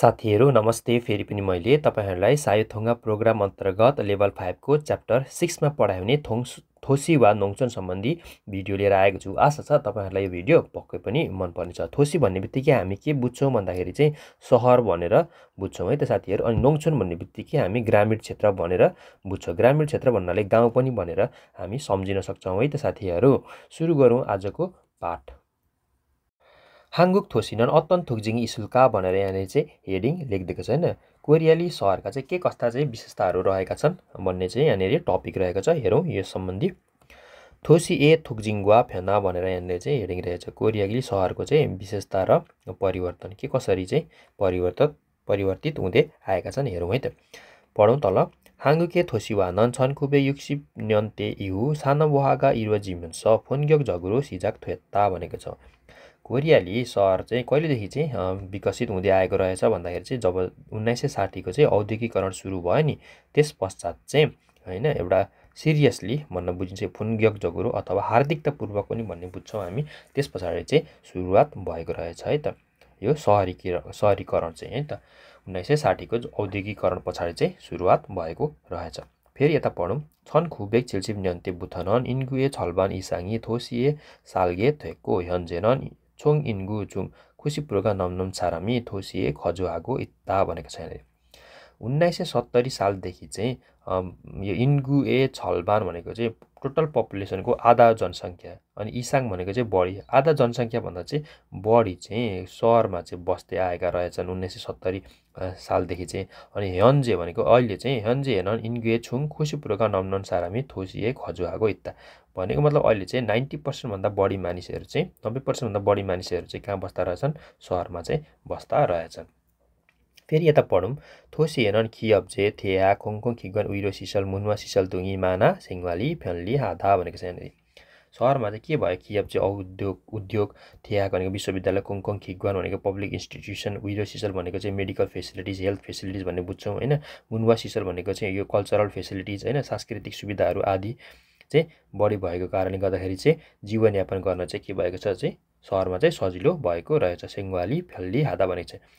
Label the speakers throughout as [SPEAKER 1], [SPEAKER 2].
[SPEAKER 1] साथीहरू नमस्ते फेरि पनि मैले तपाईँहरूलाई सायोथोङ्गा प्रोग्राम अन्तर्गत लेभल फाइभको च्याप्टर सिक्समा पढाउने थोङ थोसी वा नोङचोन सम्बन्धी भिडियो लिएर आएको छु आशा छ तपाईँहरूलाई यो भिडियो पक्कै पनि मनपर्नेछ थोसी भन्ने बित्तिकै हामी के बुझ्छौँ भन्दाखेरि चाहिँ सहर भनेर बुझ्छौँ है त साथीहरू अनि नोङचोन भन्ने बित्तिकै हामी ग्रामीण क्षेत्र भनेर बुझ्छौँ ग्रामीण क्षेत्र भन्नाले गाउँ पनि भनेर हामी सम्झिन सक्छौँ है त साथीहरू सुरु गरौँ आजको पाठ हाङ्गुक थोसिनन अत्तन थोक्जिङ इसुल्का भनेर यहाँनिर चाहिँ हेडिङ लेखिदिएको छ होइन कोरियाली सहरका चाहिँ के कस्ता चाहिँ विशेषताहरू रहेका छन् भन्ने चाहिँ यहाँनिर टपिक रहेको छ हेरौँ यो सम्बन्धी थोसी ए वा फेना भनेर यहाँनिर चाहिँ हेडिङ रहेछ कोरियाली सहरको चाहिँ विशेषता र परिवर्तन के कसरी चाहिँ परिवर्तन परिवर्तित हुँदै आएका छन् हेरौँ है त पढौँ तल हाङ्गुके थोसिवा नन खुबे युक्सी न्यन्ते इहु सानो वहागा इरुवा जिमन स झगुरो सिजाक थोत्ता भनेको छ कोरियाली सहर चाहिँ कहिलेदेखि चाहिँ विकसित हुँदै आएको रहेछ भन्दाखेरि चाहिँ जब उन्नाइस सय साठीको चाहिँ औद्योगिकरण सुरु भयो नि त्यस पश्चात चाहिँ होइन एउटा सिरियसली भन्न बुझिन्छ फुनग्यक जगुरो अथवा हार्दिकतापूर्वक पनि भन्ने बुझ्छौँ हामी त्यस पछाडि चाहिँ सुरुवात भएको रहेछ है त यो सहरीकी सहरीकरण चाहिँ है त उन्नाइस सय साठीको औद्योगिकरण पछाडि चाहिँ सुरुवात भएको रहेछ फेरि यता पढौँ छन् खुबेक छिल्छिप न्यन्ते बुथनन इन्गुए छलबान इसाङ्गी थोसिए सालगे थेक्को हन्जेनन 총 인구 중 90%가 넘는 사람이 도시에 거주하고 있다 भनेको छ यहाँनिर उन्नाइस सय सत्तरी सालदेखि चाहिँ यो इन्गुए छलबान भनेको चाहिँ टोटल पपुलेसनको आधा जनसङ्ख्या अनि इसाङ भनेको चाहिँ बढी आधा जनसङ्ख्याभन्दा चाहिँ बढी चाहिँ सहरमा चाहिँ बस्दै आएका रहेछन् उन्नाइस सय सत्तरी सालदेखि चाहिँ अनि हेन्जे भनेको अहिले चाहिँ हेन्जे हेर्न इन्गुए छुङ खुसीपुरका नमनन सारामी थोसिए खजुहाको इत्ता भनेको मतलब अहिले चाहिँ नाइन्टी पर्सेन्टभन्दा बढी मानिसहरू चाहिँ नब्बे पर्सेन्टभन्दा बढी मानिसहरू चाहिँ कहाँ बस्दा रहेछन् सहरमा चाहिँ बस्दा रहेछन् फेरि यता पढौँ थोसी हेरन खिअब्जे थेया खोङखोङ खिगन उहिरो सिसल मुनुवा सिसल दुङी माना सिङ्वाली फ्यान्ली हाधा भनेको छ यहाँनिर सहरमा चाहिँ के भयो खिअब्जे औद्योग उद्योग थेया भनेको विश्वविद्यालय कुङकङ खिगवान भनेको पब्लिक इन्स्टिट्युसन उहिरो सिसल भनेको चाहिँ मेडिकल फेसिलिटिज हेल्थ फेसिलिटिज भन्ने बुझ्छौँ होइन मुनवा सिसल भनेको चाहिँ यो कल्चरल फेसिलिटिज होइन सांस्कृतिक सुविधाहरू आदि चाहिँ बढी भएको कारणले गर्दाखेरि चाहिँ जीवनयापन गर्न चाहिँ के भएको छ चाहिँ सहरमा चाहिँ सजिलो भएको रहेछ सेङ्वाली फेल्ली हादा भनेको चाहिँ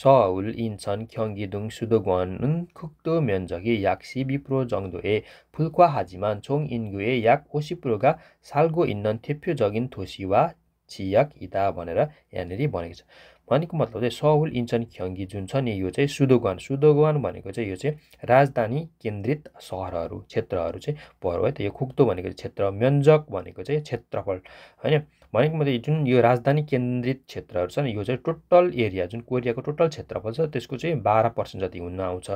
[SPEAKER 1] 서울, 인천, 경기 등 수도권은 국도 면적이 약12% 정도에 불과하지만 총 인구의 약 50%가 살고 있는 대표적인 도시와 지역이다 보내라 얘네들이 보내겠죠. भनेको मतलब चाहिँ सहुल इन्चन ख्यङ्गी जुन छ नि यो चाहिँ सुदोगवान सुदोगवान भनेको चाहिँ यो चाहिँ राजधानी केन्द्रित सहरहरू क्षेत्रहरू चाहिँ पर्व है त यो खुक्तो भनेको क्षेत्र म्यन्जक भनेको चाहिँ क्षेत्रफल होइन भनेको मतलब जुन यो राजधानी केन्द्रित क्षेत्रहरू छन् यो चाहिँ टोटल एरिया जुन कोरियाको टोटल क्षेत्रफल छ त्यसको चाहिँ बाह्र पर्सेन्ट जति हुन आउँछ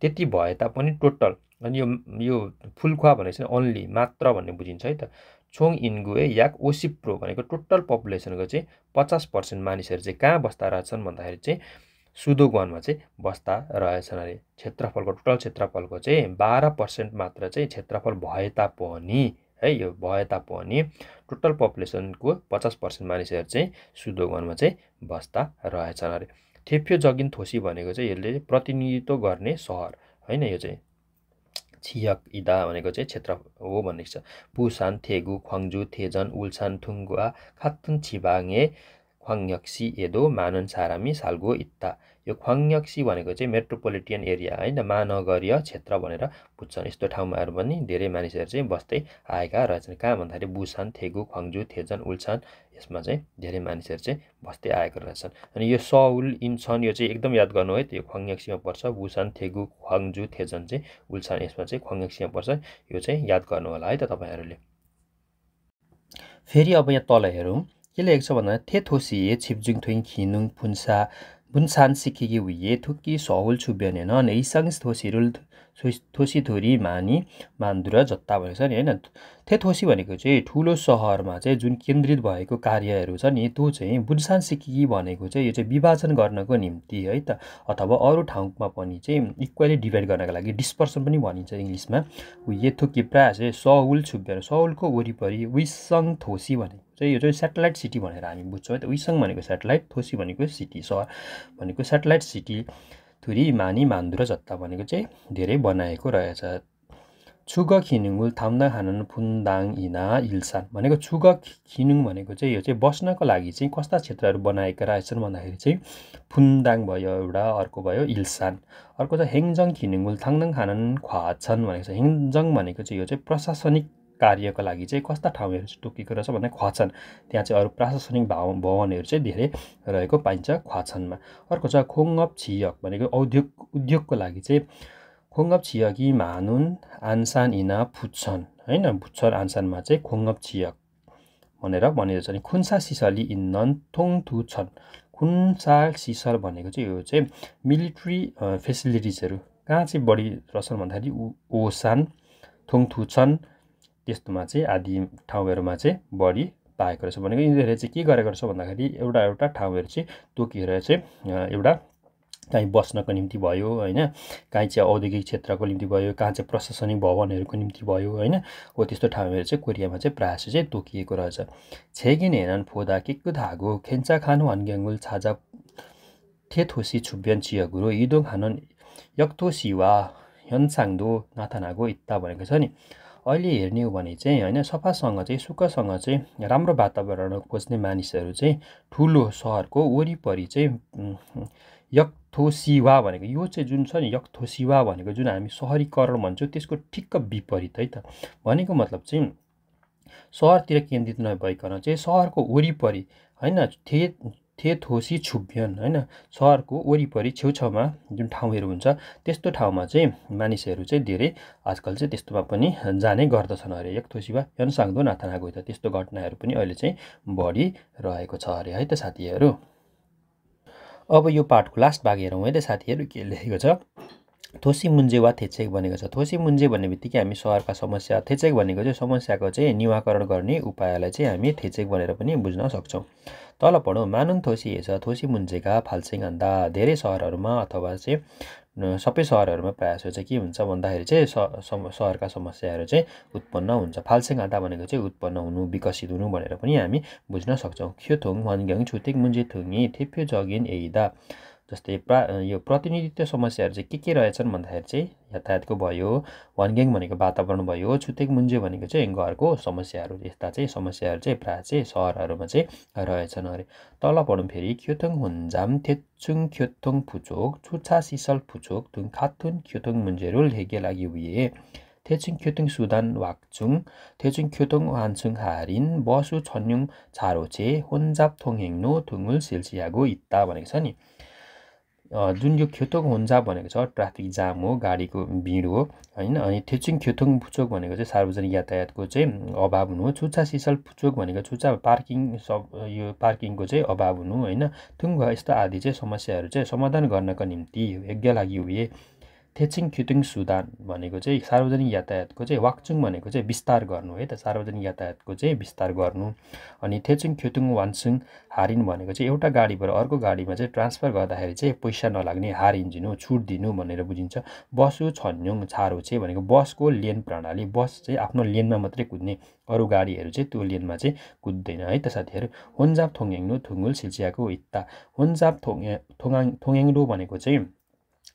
[SPEAKER 1] त्यति भए तापनि टोटल अनि यो यो फुलखुवा भनेपछि ओन्ली मात्र भन्ने बुझिन्छ है त छोङ इन्गुए याक ओसिप्रो भनेको टोटल पपुलेसनको चाहिँ पचास पर्सेन्ट मानिसहरू चाहिँ कहाँ बस्दा रहेछन् भन्दाखेरि चाहिँ सुदोगवानमा चाहिँ बस्दा रहेछन् अरे क्षेत्रफलको टोटल क्षेत्रफलको चाहिँ बाह्र पर्सेन्ट मात्र चाहिँ क्षेत्रफल भए तापनि है यो भए तापनि टोटल पपुलेसनको पचास पर्सेन्ट मानिसहरू चाहिँ सुदोगवानमा चाहिँ बस्दा रहेछन् अरे थेप्यो जगिन थोसी भनेको चाहिँ यसले प्रतिनिधित्व गर्ने सहर होइन यो चाहिँ छियक इदा भनेको चाहिँ क्षेत्र हो भनेको छ पुसान थेगु ख्वाङजु थेजन उल्सान थुङ्गुवा खातुन छिबाङे ख्वाङयक्सी एदो मानन सारामी सालगो इत्ता यो ख्वाङयाक्सी भनेको चाहिँ मेट्रोपोलिटियन एरिया होइन महानगरीय क्षेत्र भनेर बुझ्छन् यस्तो ठाउँमा पनि धेरै मानिसहरू चाहिँ बस्दै आएका रहेछन् कहाँ भन्दाखेरि बुसान थेगु खङ्जु थेजन उल्छान यसमा चाहिँ धेरै मानिसहरू चाहिँ बस्दै आएको रहेछन् अनि यो सउल इन्सन यो चाहिँ एकदम याद गर्नु है त्यो खङ्गक्सीमा पर्छ भुसान थेगु खङ्जु थेजन चाहिँ उल्छान यसमा चाहिँ खङ्गक्सीमा पर्छ यो चाहिँ याद गर्नु होला है त तपाईँहरूले फेरि अब यहाँ तल हेरौँ के लेखेको छ भन्दा थेथोसिए छिपजुङ थुइङ खिनुङ फुन्सा बुन्सान सहुल 문산시키기 위해 토끼 소울 थोसी थोरी 도시들이 많이 जत्ता भनेको छ नि होइन त्यो थोसी भनेको चाहिँ ठुलो सहरमा चाहिँ जुन केन्द्रित भएको कार्यहरू छ नि त्यो चाहिँ बुन्सान सिक्की भनेको चाहिँ यो चाहिँ विभाजन गर्नको निम्ति है त अथवा अरू ठाउँमा पनि चाहिँ इक्वली डिभाइड गर्नको लागि डिस्पर्सन पनि भनिन्छ इङ्ग्लिसमा ये थुकी प्रायः चाहिँ सहुल छुप्याएर सहुलको वरिपरि विसङ थोसी भने चाहिँ यो चाहिँ सेटेलाइट सिटी भनेर हामी बुझ्छौँ है त उइसङ भनेको सेटेलाइट थोसी भनेको सिटी सहर भनेको सेटेलाइट सिटी थुरी मानी मान्दुर जत्ता भनेको चाहिँ धेरै बनाएको रहेछ छुग खिनुङुल थाम्दा खानन फुन्दाङ हिना इल्सान भनेको छुग खिनुङ भनेको चाहिँ यो चाहिँ बस्नको लागि चाहिँ कस्ता क्षेत्रहरू बनाएका रहेछन् भन्दाखेरि चाहिँ फुन्दाङ भयो एउटा अर्को भयो इल्सान अर्को चाहिँ हेङजङ खिनुङुल थाङदाङ खानन ख्वाछन् भनेको छ हेङजङ भनेको चाहिँ यो चाहिँ प्रशासनिक कार्यको लागि चाहिँ कस्ता ठाउँहरू चाहिँ टोकेको रहेछ भन्दा ख्वाछन त्यहाँ चाहिँ अरू प्रशासनिक भाव भवनहरू चाहिँ धेरै रहेको पाइन्छ ख्वाछनमा अर्को छ खोङप छियक भनेको औद्योग उद्योगको लागि चाहिँ खोङप छियकी मानुन आन्सान इना फुच्छन होइन फुच्छन आन्सानमा चाहिँ खोङप छियक भनेर भनेको छ अनि खुन्सा सिसली इन्धन थु छन् खुन्सा सिसर भनेको चाहिँ यो चाहिँ मिलिट्री फेसिलिटिजहरू कहाँ चाहिँ बढी रहेछन् भन्दाखेरि ओसान थोङथु छन् त्यस्तोमा चाहिँ आदि ठाउँहरूमा चाहिँ बढी पाएको रहेछ भनेको यिनीहरूले चाहिँ के गरेको रहेछ भन्दाखेरि एउटा एउटा ठाउँहरू चाहिँ तोकिएर चाहिँ एउटा काहीँ बस्नको निम्ति भयो होइन काहीँ चाहिँ औद्योगिक क्षेत्रको निम्ति भयो कहाँ चाहिँ प्रशासनिक भवनहरूको निम्ति भयो होइन हो त्यस्तो ठाउँहरू चाहिँ कोरियामा चाहिँ प्रायः चाहिँ तोकिएको रहेछ छेकिन हेरन फोदा को धागो खेन्चा खानु हन्ग्याङ्गुल छाजा थेथोसी छुब्यन चियागुरो इदोङ खानन यक्थो सिवा यन्साङदो नाथानागो इत्ता भनेको छ नि अहिले हेर्ने हो भने चाहिँ होइन सफासँग चाहिँ सुखसँग चाहिँ राम्रो वातावरण खोज्ने मानिसहरू चाहिँ ठुलो सहरको वरिपरि चाहिँ यक्थो सिवा भनेको यो चाहिँ जुन छ नि सिवा भनेको जुन हामी सहरीकरण भन्छौँ त्यसको ठिक्क विपरीत है त भनेको मतलब चाहिँ सहरतिर केन्द्रित नभइकन चाहिँ सहरको वरिपरि होइन थे थे थोसी छुभ्यन होइन सहरको वरिपरि छेउछाउमा जुन ठाउँहरू हुन्छ त्यस्तो ठाउँमा चाहिँ मानिसहरू चाहिँ धेरै आजकल चाहिँ त्यस्तोमा पनि जाने गर्दछन् अरे एक थोसी वा साङ्दो नाथानागो त त्यस्तो घटनाहरू पनि अहिले चाहिँ बढिरहेको छ अरे है त साथीहरू अब यो पाठको लास्ट भाग हेरौँ है त साथीहरू के लेखेको छ थोसी मुन्जे वा थेचेक भनेको छ थोसी मुन्जे भन्ने बित्तिकै हामी सहरका समस्या थेचेक भनेको चाहिँ समस्याको चाहिँ निवाकरण गर्ने उपायलाई चाहिँ हामी थेचेक भनेर पनि बुझ्न सक्छौँ तल पढौँ थोसी हेर्छ थोसी मुन्जेका फाल्सिङन्दा धेरै सहरहरूमा अथवा चाहिँ सबै सहरहरूमा प्रायः जस्तो चाहिँ के हुन्छ भन्दाखेरि चाहिँ सहरका समस्याहरू चाहिँ उत्पन्न हुन्छ फाल्सेङादा भनेको चाहिँ उत्पन्न हुनु विकसित हुनु भनेर पनि हामी बुझ्न सक्छौँ ख्योथोङ वानग्याङ छुतिक मुन्जे थुङ्गी थिप्यो जगिन एइदा जस्तै प्रा यो प्रतिनिधित्व समस्याहरू चाहिँ के के रहेछन् भन्दाखेरि चाहिँ यातायातको भयो वनगेङ भनेको वातावरण भयो छुतेक मुन्जे भनेको चाहिँ घरको समस्याहरू यस्ता चाहिँ समस्याहरू चाहिँ प्रायः चाहिँ सहरहरूमा चाहिँ रहेछन् अरे तल पढौँ फेरि क्योथोङ हुन्जाम थेचुङ ख्योथोङ फुचोक छुच्छा सिसल फुचोक थुङ खाथुन क्योथोङ मुन्जेहरू हेगे लागि उए थेचुङ ख्योथुङ सुदान वाक्चुङ थेचुङ ख्योथोङ वान्सुङ हारिन बसु छन्युङ छारोछे होन्जाप थोङ हेङ्नो थुङुल सिल्सियागो इत्ता भनेको छ नि जुन यो खेतोङ हुन्छ भनेको छ ट्राफिक जाम हो गाडीको भिड हो होइन अनि थेचिङ खेतोङ पुचोक भनेको चाहिँ सार्वजनिक यातायातको चाहिँ अभाव हुनु हो छुच्छा सिसल पुचोक भनेको छुच्छा पार्किङ सब यो पार्किङको चाहिँ अभाव हुनु होइन थुङ्ग यस्तो आदि चाहिँ समस्याहरू चाहिँ समाधान गर्नको निम्ति यज्ञ लागि उयो थेचिङ क्युतिङ सुधान भनेको चाहिँ सार्वजनिक यातायातको चाहिँ वाक्चुङ भनेको चाहिँ विस्तार गर्नु है त सार्वजनिक यातायातको चाहिँ विस्तार गर्नु अनि थेचिङ ख्युतुङ वानसुङ हारिन भनेको चाहिँ एउटा गाडीबाट अर्को गाडीमा चाहिँ ट्रान्सफर गर्दाखेरि चाहिँ पैसा नलाग्ने हारिन हारिन्जिनु छुट दिनु भनेर बुझिन्छ बसु छन्युङ चाहिँ भनेको बसको लेन प्रणाली बस चाहिँ आफ्नो लेनमा मात्रै कुद्ने अरू गाडीहरू चाहिँ त्यो लेनमा चाहिँ कुद्दैन है त साथीहरू होन्जाप थोङ्याङ्नु थुङ्गुल सिल्चियाको इत्ता होन्जाप थोङ थोङाङ थोङ्याङ्डो भनेको चाहिँ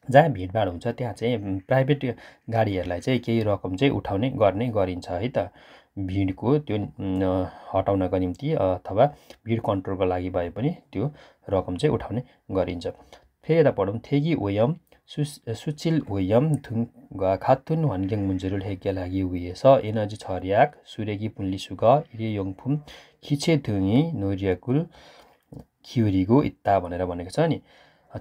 [SPEAKER 1] जहाँ भिडभाड हुन्छ त्यहाँ चाहिँ प्राइभेट गाडीहरूलाई चाहिँ केही रकम चाहिँ उठाउने गर्ने गरिन्छ है त भिडको त्यो हटाउनको निम्ति अथवा भिड कन्ट्रोलको लागि भए पनि त्यो रकम चाहिँ उठाउने गरिन्छ फेरि यता पढौँ थेगी ओयम सु सुचिल ओयम थुङ खाथुन हन्ग्याङ मुन्जुरुल ठेक्या लागि उयो स एनर्जी छर्याक सुरेगी पुन्ली सुग योङफुम खिचे थुङी नोरियाकुल खिउरीको इत्ता भनेर भनेको छ नि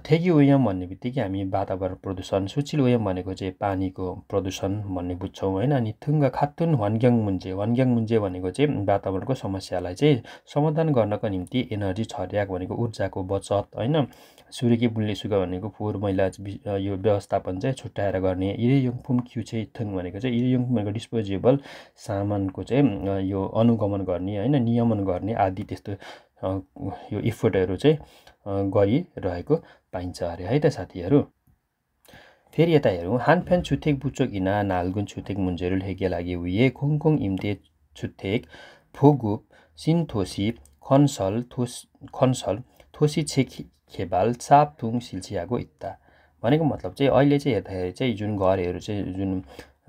[SPEAKER 1] ठेकी ओयम भन्ने बित्तिकै हामी वातावरण प्रदूषण सुचिल ओयम भनेको चाहिँ पानीको प्रदूषण भन्ने बुझ्छौँ होइन अनि थुङ्गा खातुन हन्ग्याङ मुन्जे हन्ग्याङ मुन्जे भनेको चाहिँ वातावरणको समस्यालाई चाहिँ समाधान गर्नको निम्ति एनर्जी छर्याक भनेको ऊर्जाको बचत होइन सूर्यकी बुल्ने सुगा भनेको फोहोर मैला यो व्यवस्थापन चाहिँ छुट्याएर गर्ने इरेयोङफुम क्यु चाहिँ थुङ भनेको चाहिँ इरेयोङ भनेको डिस्पोजेबल सामानको चाहिँ यो अनुगमन गर्ने होइन नियमन गर्ने आदि त्यस्तो यो इफोर्टहरू चाहिँ गरिरहेको पाइन्छ अरे है त साथीहरू फेरि यता हेरौँ हानफ्यान छुथेक बुचोक इना नालगुन छुथेक मुन्जेरुल हेगे लागि उये खोङखोङ इम्ते छुथेक फोगुप सिन्थोसी खनसल थोस खनसल थोसी छेक खेबाल थुङ सिल्सियाको इत्ता भनेको मतलब चाहिँ अहिले चाहिँ हेर्दाखेरि चाहिँ जुन घरहरू चाहिँ जुन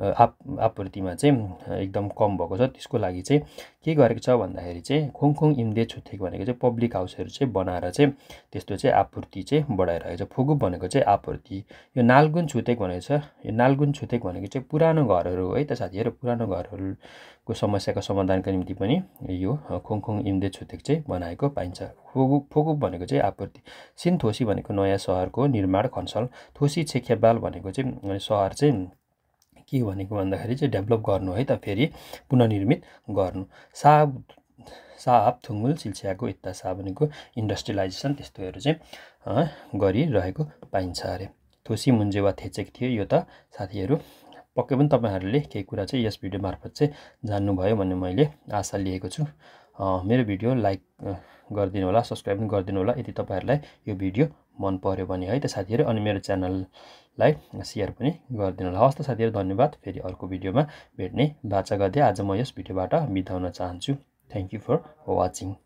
[SPEAKER 1] आप आपूर्तिमा चाहिँ एकदम कम भएको छ त्यसको लागि चाहिँ के गरेको छ भन्दाखेरि चाहिँ खोङखोङ इम्दे छुथेक भनेको चाहिँ पब्लिक हाउसहरू चाहिँ बनाएर चाहिँ त्यस्तो चाहिँ आपूर्ति चाहिँ बढाइरहेको छ फुगु भनेको चाहिँ आपूर्ति यो नालगुन छुतेक भनेको छ यो नालगुन छुतेक भनेको चाहिँ पुरानो घरहरू है त साथीहरू पुरानो घरहरूको समस्याको समाधानको निम्ति पनि यो खोङखोङ इम्दे छुतेक चाहिँ बनाएको पाइन्छ फोगुप फोगुप भनेको चाहिँ आपूर्ति सिन्थोसी भनेको नयाँ सहरको निर्माण कन्सल थोसी छेखेबाल भनेको चाहिँ सहर चाहिँ के भनेको भन्दाखेरि चाहिँ डेभलप गर्नु है त फेरि पुननिर्मित गर्नु साब साप थुङ्गुल सिलसियाको यता साबुनीको इन्डस्ट्रियलाइजेसन त्यस्तोहरू चाहिँ गरिरहेको पाइन्छ अरे थोसी मुन्जे वा थेचेक थियो यो त साथीहरू पक्कै पनि तपाईँहरूले केही कुरा चाहिँ यस भिडियो मार्फत चाहिँ जान्नुभयो भन्ने मैले आशा लिएको छु मेरो भिडियो लाइक गरिदिनु होला सब्सक्राइब पनि गरिदिनु होला यदि तपाईँहरूलाई यो भिडियो मन पऱ्यो भने है त साथीहरू अनि मेरो च्यानल लाई सेयर पनि गरिदिनु होला हस् त साथीहरू धन्यवाद फेरि अर्को भिडियोमा भेट्ने बाचा गर्दै आज म यस भिडियोबाट बिताउन चाहन्छु थ्याङ्क यू फर वाचिङ